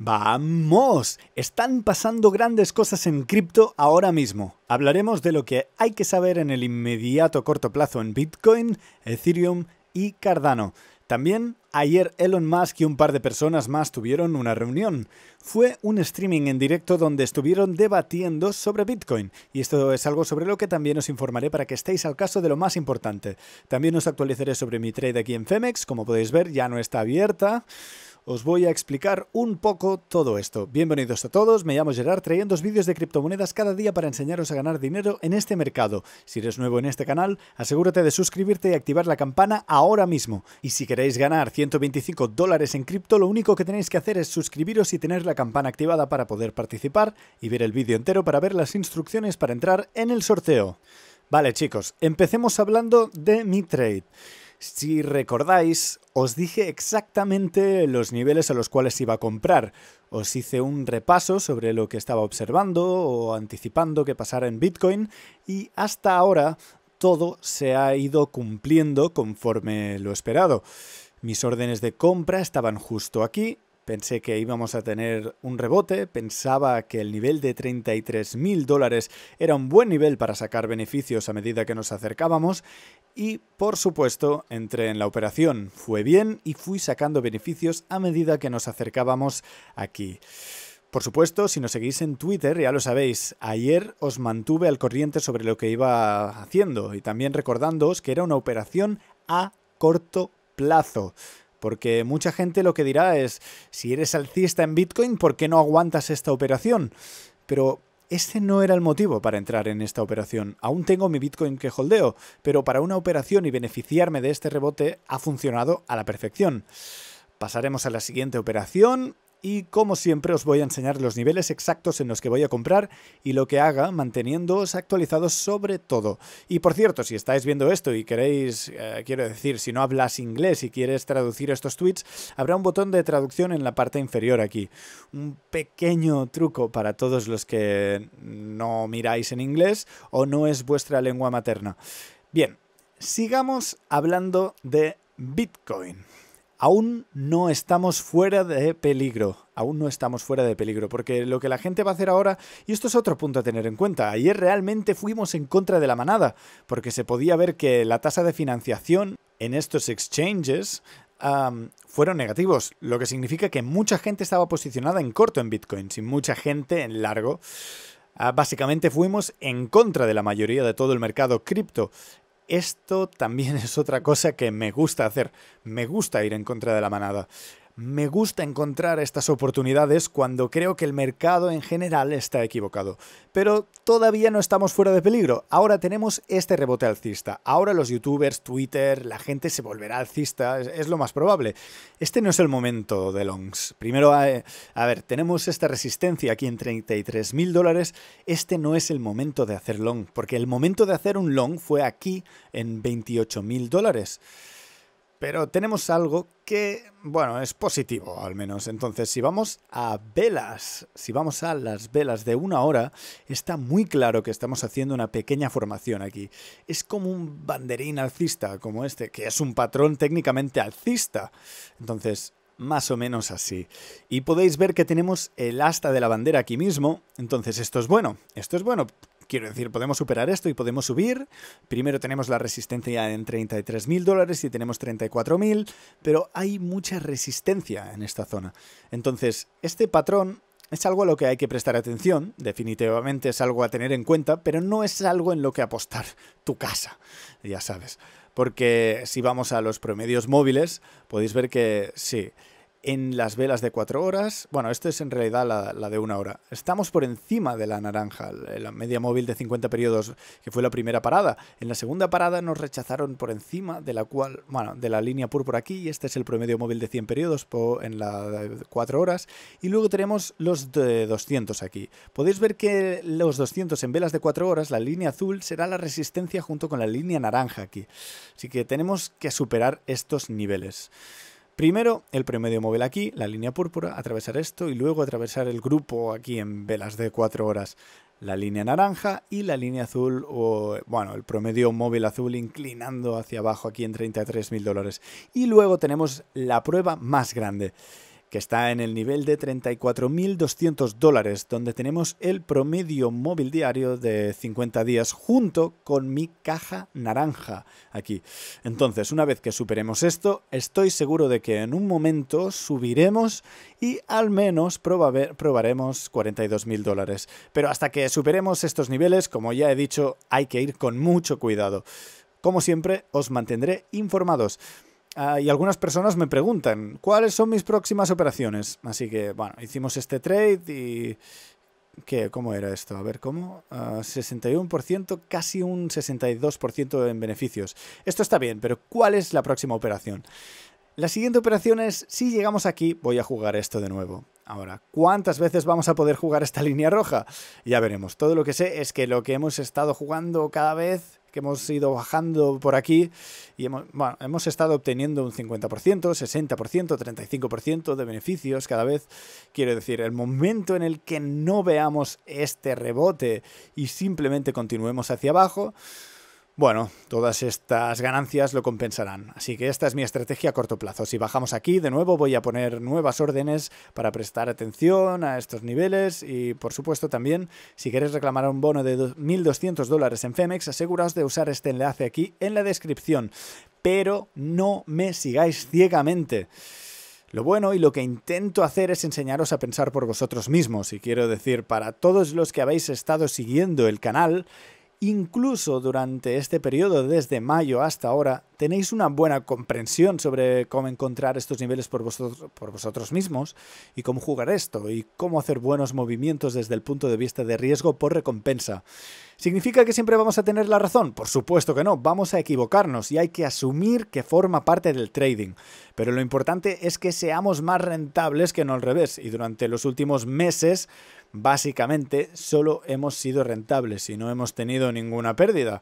Vamos, están pasando grandes cosas en cripto ahora mismo. Hablaremos de lo que hay que saber en el inmediato corto plazo en Bitcoin, Ethereum y Cardano. También ayer Elon Musk y un par de personas más tuvieron una reunión. Fue un streaming en directo donde estuvieron debatiendo sobre Bitcoin. Y esto es algo sobre lo que también os informaré para que estéis al caso de lo más importante. También os actualizaré sobre mi trade aquí en Femex. Como podéis ver, ya no está abierta os voy a explicar un poco todo esto. Bienvenidos a todos, me llamo Gerard, trayendo vídeos de criptomonedas cada día para enseñaros a ganar dinero en este mercado. Si eres nuevo en este canal, asegúrate de suscribirte y activar la campana ahora mismo. Y si queréis ganar 125 dólares en cripto, lo único que tenéis que hacer es suscribiros y tener la campana activada para poder participar y ver el vídeo entero para ver las instrucciones para entrar en el sorteo. Vale chicos, empecemos hablando de mi trade. Si recordáis, os dije exactamente los niveles a los cuales iba a comprar. Os hice un repaso sobre lo que estaba observando o anticipando que pasara en Bitcoin y hasta ahora todo se ha ido cumpliendo conforme lo esperado. Mis órdenes de compra estaban justo aquí Pensé que íbamos a tener un rebote, pensaba que el nivel de 33.000 dólares era un buen nivel para sacar beneficios a medida que nos acercábamos y, por supuesto, entré en la operación. Fue bien y fui sacando beneficios a medida que nos acercábamos aquí. Por supuesto, si nos seguís en Twitter, ya lo sabéis, ayer os mantuve al corriente sobre lo que iba haciendo y también recordándoos que era una operación a corto plazo. Porque mucha gente lo que dirá es, si eres alcista en Bitcoin, ¿por qué no aguantas esta operación? Pero este no era el motivo para entrar en esta operación. Aún tengo mi Bitcoin que holdeo, pero para una operación y beneficiarme de este rebote ha funcionado a la perfección. Pasaremos a la siguiente operación y como siempre os voy a enseñar los niveles exactos en los que voy a comprar y lo que haga manteniéndoos actualizados sobre todo. Y por cierto, si estáis viendo esto y queréis, eh, quiero decir, si no hablas inglés y quieres traducir estos tweets, habrá un botón de traducción en la parte inferior aquí. Un pequeño truco para todos los que no miráis en inglés o no es vuestra lengua materna. Bien, sigamos hablando de Bitcoin aún no estamos fuera de peligro. Aún no estamos fuera de peligro, porque lo que la gente va a hacer ahora, y esto es otro punto a tener en cuenta, ayer realmente fuimos en contra de la manada, porque se podía ver que la tasa de financiación en estos exchanges fueron negativos, lo que significa que mucha gente estaba posicionada en corto en Bitcoin, sin mucha gente en largo. Ah, básicamente fuimos en contra de la mayoría de todo el mercado cripto esto también es otra cosa que me gusta hacer. Me gusta ir en contra de la manada. Me gusta encontrar estas oportunidades cuando creo que el mercado en general está equivocado. Pero todavía no estamos fuera de peligro. Ahora tenemos este rebote alcista. Ahora los youtubers, Twitter, la gente se volverá alcista. Es, lo más probable. Este no es el momento de longs. Primero, a, eh, a ver, tenemos esta resistencia aquí en 33.000 dólares. Este no es el momento de hacer long, porque el momento de hacer un long fue aquí en 28.000 dólares. Pero tenemos algo que, bueno, es positivo al menos. Entonces, si vamos a velas, si vamos a las velas de una hora, está muy claro que estamos haciendo una pequeña formación aquí. Es como un banderín alcista, como este, que es un patrón técnicamente alcista. Entonces, más o menos así. Y podéis ver que tenemos el asta de la bandera aquí mismo. Entonces, esto es bueno. Esto es bueno. Quiero decir, podemos superar esto y podemos subir. Primero tenemos la resistencia en 33.000 dólares y tenemos 34.000, pero hay mucha resistencia en esta zona. Entonces, este patrón es algo a lo que hay que prestar atención, definitivamente es algo a tener en cuenta, pero no es algo en lo que apostar tu casa, ya sabes. Porque si vamos a los promedios móviles, podéis ver que sí, en las velas de 4 horas. Bueno, esto es en realidad la, de una hora. Estamos por encima de la naranja, la media móvil de 50 periodos, que fue la primera parada. En la segunda parada nos rechazaron por encima de la cual, bueno, de la línea púrpura aquí, y este es el promedio móvil de 100 periodos en la de 4 horas. Y luego tenemos los de 200 aquí. Podéis ver que los 200 en velas de 4 horas, la línea azul será la resistencia junto con la línea naranja aquí. Así que tenemos que superar estos niveles. Primero, el promedio móvil aquí, la línea púrpura, atravesar esto y luego atravesar el grupo aquí en velas de 4 horas. La línea naranja y la línea azul, o bueno, el promedio móvil azul inclinando hacia abajo aquí en 33.000 dólares. Y luego tenemos la prueba más grande que está en el nivel de 34.200 dólares, donde tenemos el promedio móvil diario de 50 días junto con mi caja naranja aquí. Entonces, una vez que superemos esto, estoy seguro de que en un momento subiremos y al menos probaremos 42.000 dólares. Pero hasta que superemos estos niveles, como ya he dicho, hay que ir con mucho cuidado. Como siempre, os mantendré informados. Ah, y algunas personas me preguntan, ¿cuáles son mis próximas operaciones? Así que, bueno, hicimos este trade y... ¿Qué? ¿Cómo era esto? A ver, ¿cómo? 61%, ah, casi un 62% en beneficios. Esto está bien, pero ¿cuál es la próxima operación? La siguiente operación es, si llegamos aquí, voy a jugar esto de nuevo. Ahora, ¿cuántas veces vamos a poder jugar esta línea roja? Ya veremos. Todo lo que sé es que lo que hemos estado jugando cada vez que hemos ido bajando por aquí y hemos, hemos estado obteniendo un 50%, 60%, 35% de beneficios cada vez. Quiero decir, el momento en el que no veamos este rebote y simplemente continuemos hacia abajo, bueno, todas estas ganancias lo compensarán, así que esta es mi estrategia a corto plazo. Si bajamos aquí, de nuevo voy a poner nuevas órdenes para prestar atención a estos niveles y, por supuesto, también, si queréis reclamar un bono de 1.200 dólares en Femex, aseguraos de usar este enlace aquí en la descripción, pero no me sigáis ciegamente. Lo bueno y lo que intento hacer es enseñaros a pensar por vosotros mismos, y quiero decir, para todos los que habéis estado siguiendo el canal, Incluso durante este periodo, desde mayo hasta ahora, tenéis una buena comprensión sobre cómo encontrar estos niveles por vosotros, mismos y cómo jugar esto y cómo hacer buenos movimientos desde el punto de vista de riesgo por recompensa. ¿Significa que siempre vamos a tener la razón? Por supuesto que no, vamos a equivocarnos y hay que asumir que forma parte del trading. Pero lo importante es que seamos más rentables que no al revés y durante los últimos meses básicamente solo hemos sido rentables y no hemos tenido ninguna pérdida.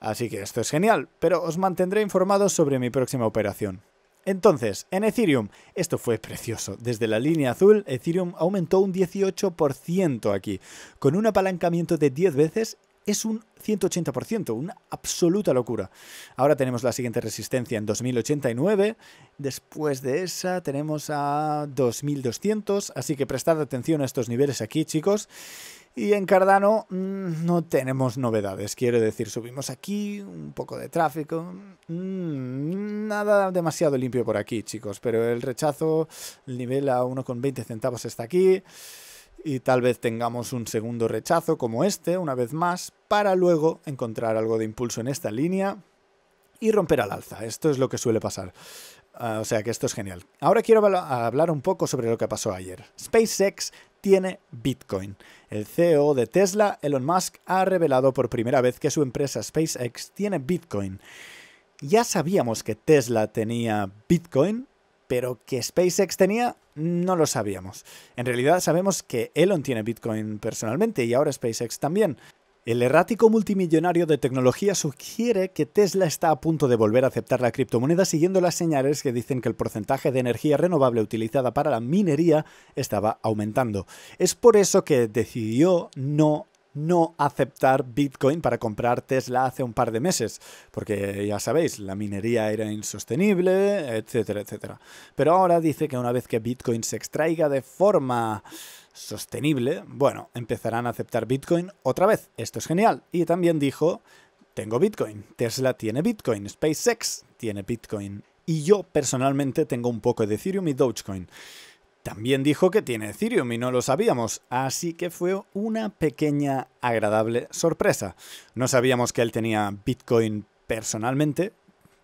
Así que esto es genial, pero os mantendré informados sobre mi próxima operación. Entonces, en Ethereum, esto fue precioso. Desde la línea azul, Ethereum aumentó un 18% aquí. Con un apalancamiento de 10 veces, es un 180%, una absoluta locura. Ahora tenemos la siguiente resistencia en 2089, después de esa tenemos a 2200, así que prestad atención a estos niveles aquí, chicos. Y en Cardano mm, no tenemos novedades, quiero decir, subimos aquí, un poco de tráfico, mm, nada demasiado limpio por aquí, chicos, pero el rechazo, el nivel a 1,20 centavos está aquí y tal vez tengamos un segundo rechazo como este, una vez más, para luego encontrar algo de impulso en esta línea y romper al alza. Esto es lo que suele pasar. Ah, o sea que esto es genial. Ahora quiero hablar un poco sobre lo que pasó ayer. SpaceX tiene Bitcoin. El CEO de Tesla, Elon Musk, ha revelado por primera vez que su empresa SpaceX tiene Bitcoin. Ya sabíamos que Tesla tenía Bitcoin, pero que SpaceX tenía no lo sabíamos. En realidad sabemos que Elon tiene Bitcoin personalmente y ahora SpaceX también. El errático multimillonario de tecnología sugiere que Tesla está a punto de volver a aceptar la criptomoneda siguiendo las señales que dicen que el porcentaje de energía renovable utilizada para la minería estaba aumentando. Es por eso que decidió no no aceptar Bitcoin para comprar Tesla hace un par de meses, porque ya sabéis, la minería era insostenible, etcétera, etcétera. Pero ahora dice que una vez que Bitcoin se extraiga de forma sostenible, bueno, empezarán a aceptar Bitcoin otra vez. Esto es genial. Y también dijo, tengo Bitcoin, Tesla tiene Bitcoin, SpaceX tiene Bitcoin. Y yo personalmente tengo un poco de Ethereum y Dogecoin. También dijo que tiene Ethereum y no lo sabíamos, así que fue una pequeña agradable sorpresa. No sabíamos que él tenía Bitcoin personalmente,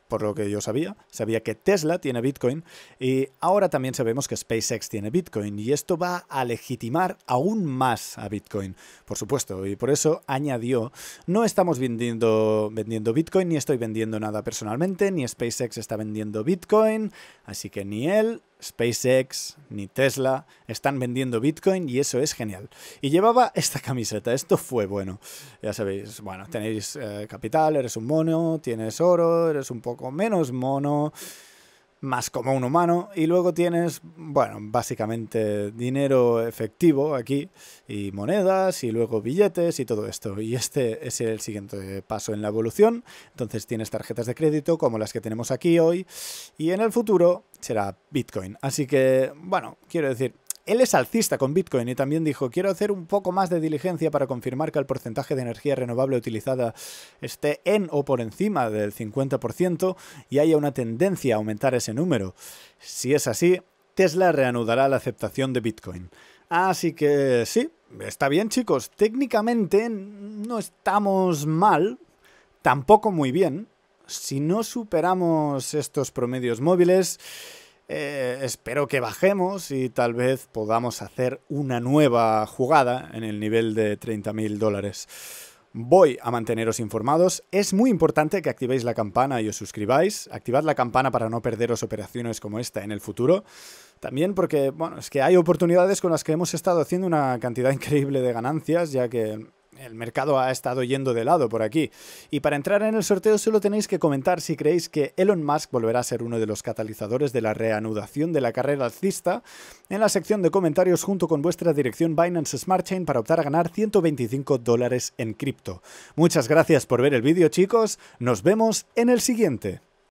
por lo que yo sabía. Sabía que Tesla tiene Bitcoin y ahora también sabemos que SpaceX tiene Bitcoin y esto va a legitimar aún más a Bitcoin, por supuesto. Y por eso añadió, no estamos vendiendo, vendiendo Bitcoin, ni estoy vendiendo nada personalmente, ni SpaceX está vendiendo Bitcoin, así que ni él SpaceX ni Tesla están vendiendo Bitcoin y eso es genial. Y llevaba esta camiseta, esto fue bueno. Ya sabéis, bueno, tenéis eh, capital, eres un mono, tienes oro, eres un poco menos mono más como un humano. Y luego tienes, bueno, básicamente dinero efectivo aquí, y monedas, y luego billetes y todo esto. Y este es el siguiente paso en la evolución. Entonces tienes tarjetas de crédito como las que tenemos aquí hoy, y en el futuro será Bitcoin. Así que, bueno, quiero decir, él es alcista con Bitcoin y también dijo, quiero hacer un poco más de diligencia para confirmar que el porcentaje de energía renovable utilizada esté en o por encima del 50% y haya una tendencia a aumentar ese número. Si es así, Tesla reanudará la aceptación de Bitcoin. Así que sí, está bien chicos, técnicamente no estamos mal, tampoco muy bien. Si no superamos estos promedios móviles, eh, espero que bajemos y tal vez podamos hacer una nueva jugada en el nivel de 30.000 dólares. Voy a manteneros informados. Es muy importante que activéis la campana y os suscribáis. Activad la campana para no perderos operaciones como esta en el futuro. También porque, bueno, es que hay oportunidades con las que hemos estado haciendo una cantidad increíble de ganancias, ya que el mercado ha estado yendo de lado por aquí. Y para entrar en el sorteo solo tenéis que comentar si creéis que Elon Musk volverá a ser uno de los catalizadores de la reanudación de la carrera alcista en la sección de comentarios junto con vuestra dirección Binance Smart Chain para optar a ganar 125 dólares en cripto. Muchas gracias por ver el vídeo chicos, nos vemos en el siguiente.